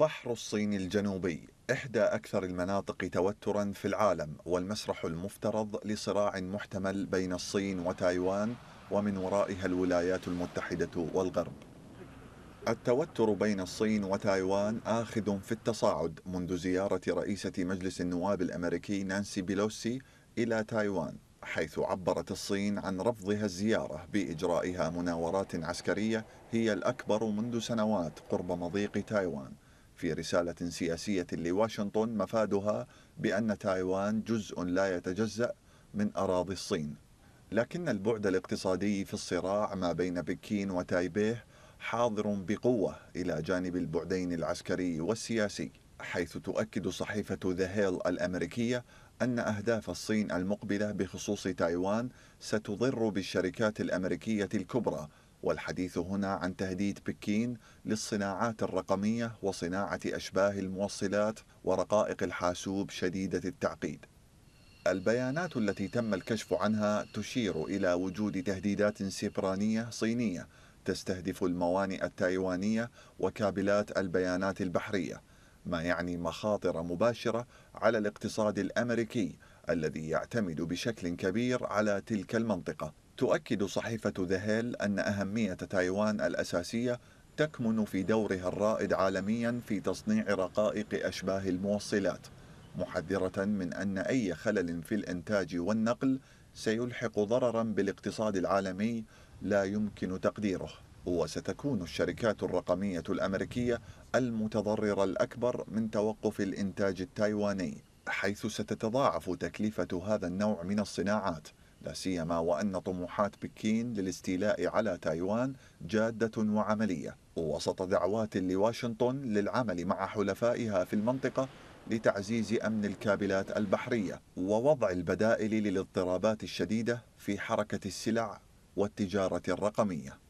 بحر الصين الجنوبي إحدى أكثر المناطق توترا في العالم والمسرح المفترض لصراع محتمل بين الصين وتايوان ومن ورائها الولايات المتحدة والغرب التوتر بين الصين وتايوان آخذ في التصاعد منذ زيارة رئيسة مجلس النواب الأمريكي نانسي بيلوسي إلى تايوان حيث عبرت الصين عن رفضها الزيارة بإجرائها مناورات عسكرية هي الأكبر منذ سنوات قرب مضيق تايوان في رسالة سياسية لواشنطن مفادها بأن تايوان جزء لا يتجزأ من أراضي الصين لكن البعد الاقتصادي في الصراع ما بين بكين وتايبيه حاضر بقوة إلى جانب البعدين العسكري والسياسي حيث تؤكد صحيفة ذا هيل الأمريكية أن أهداف الصين المقبلة بخصوص تايوان ستضر بالشركات الأمريكية الكبرى والحديث هنا عن تهديد بكين للصناعات الرقمية وصناعة أشباه الموصلات ورقائق الحاسوب شديدة التعقيد. البيانات التي تم الكشف عنها تشير إلى وجود تهديدات سيبرانية صينية تستهدف الموانئ التايوانية وكابلات البيانات البحرية، ما يعني مخاطر مباشرة على الاقتصاد الأمريكي الذي يعتمد بشكل كبير على تلك المنطقة. تؤكد صحيفة ذهيل أن أهمية تايوان الأساسية تكمن في دورها الرائد عالميا في تصنيع رقائق أشباه الموصلات محذرة من أن أي خلل في الإنتاج والنقل سيلحق ضررا بالاقتصاد العالمي لا يمكن تقديره وستكون الشركات الرقمية الأمريكية المتضررة الأكبر من توقف الإنتاج التايواني حيث ستتضاعف تكلفة هذا النوع من الصناعات لا سيما وأن طموحات بكين للاستيلاء على تايوان جادة وعملية وسط دعوات لواشنطن للعمل مع حلفائها في المنطقة لتعزيز أمن الكابلات البحرية ووضع البدائل للاضطرابات الشديدة في حركة السلع والتجارة الرقمية